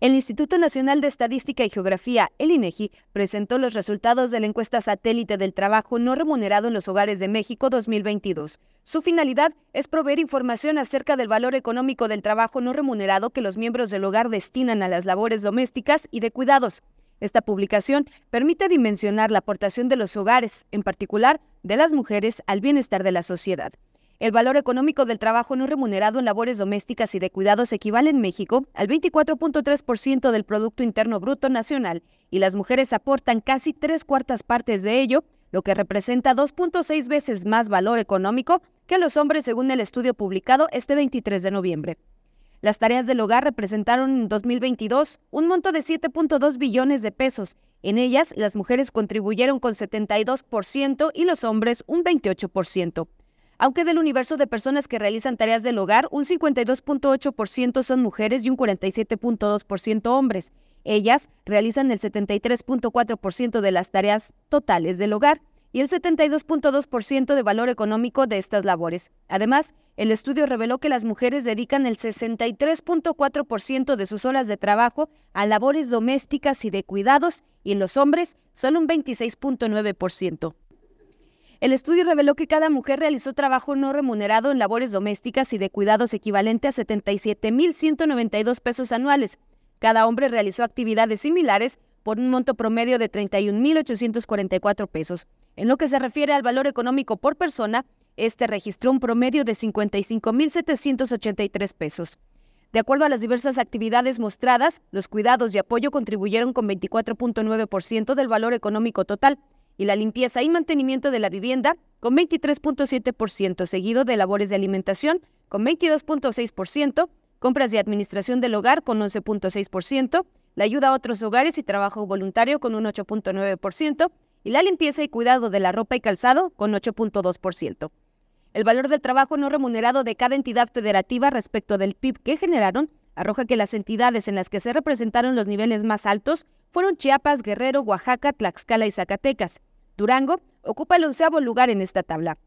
El Instituto Nacional de Estadística y Geografía, el INEGI, e presentó los resultados de la encuesta satélite del trabajo no remunerado en los hogares de México 2022. Su finalidad es proveer información acerca del valor económico del trabajo no remunerado que los miembros del hogar destinan a las labores domésticas y de cuidados. Esta publicación permite dimensionar la aportación de los hogares, en particular de las mujeres, al bienestar de la sociedad. El valor económico del trabajo no remunerado en labores domésticas y de cuidados equivale en México al 24.3% del Producto Interno Bruto Nacional y las mujeres aportan casi tres cuartas partes de ello, lo que representa 2.6 veces más valor económico que los hombres según el estudio publicado este 23 de noviembre. Las tareas del hogar representaron en 2022 un monto de 7.2 billones de pesos. En ellas, las mujeres contribuyeron con 72% y los hombres un 28%. Aunque del universo de personas que realizan tareas del hogar, un 52.8% son mujeres y un 47.2% hombres. Ellas realizan el 73.4% de las tareas totales del hogar y el 72.2% de valor económico de estas labores. Además, el estudio reveló que las mujeres dedican el 63.4% de sus horas de trabajo a labores domésticas y de cuidados y en los hombres son un 26.9%. El estudio reveló que cada mujer realizó trabajo no remunerado en labores domésticas y de cuidados equivalente a 77.192 pesos anuales. Cada hombre realizó actividades similares por un monto promedio de 31.844 pesos. En lo que se refiere al valor económico por persona, este registró un promedio de 55.783 pesos. De acuerdo a las diversas actividades mostradas, los cuidados y apoyo contribuyeron con 24.9% del valor económico total, y la limpieza y mantenimiento de la vivienda con 23.7%, seguido de labores de alimentación con 22.6%, compras de administración del hogar con 11.6%, la ayuda a otros hogares y trabajo voluntario con un 8.9% y la limpieza y cuidado de la ropa y calzado con 8.2%. El valor del trabajo no remunerado de cada entidad federativa respecto del PIB que generaron arroja que las entidades en las que se representaron los niveles más altos fueron Chiapas, Guerrero, Oaxaca, Tlaxcala y Zacatecas, Durango ocupa el onceavo lugar en esta tabla.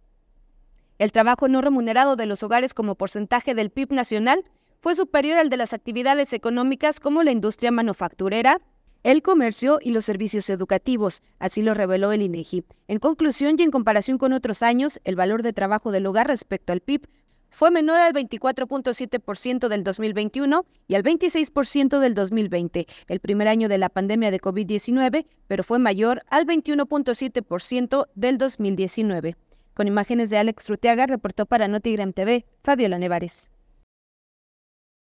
El trabajo no remunerado de los hogares como porcentaje del PIB nacional fue superior al de las actividades económicas como la industria manufacturera, el comercio y los servicios educativos, así lo reveló el INEGI. E en conclusión y en comparación con otros años, el valor de trabajo del hogar respecto al PIB fue menor al 24.7% del 2021 y al 26% del 2020, el primer año de la pandemia de COVID-19, pero fue mayor al 21.7% del 2019. Con imágenes de Alex Rutiaga, reportó para Notigram TV, Fabiola Nevares.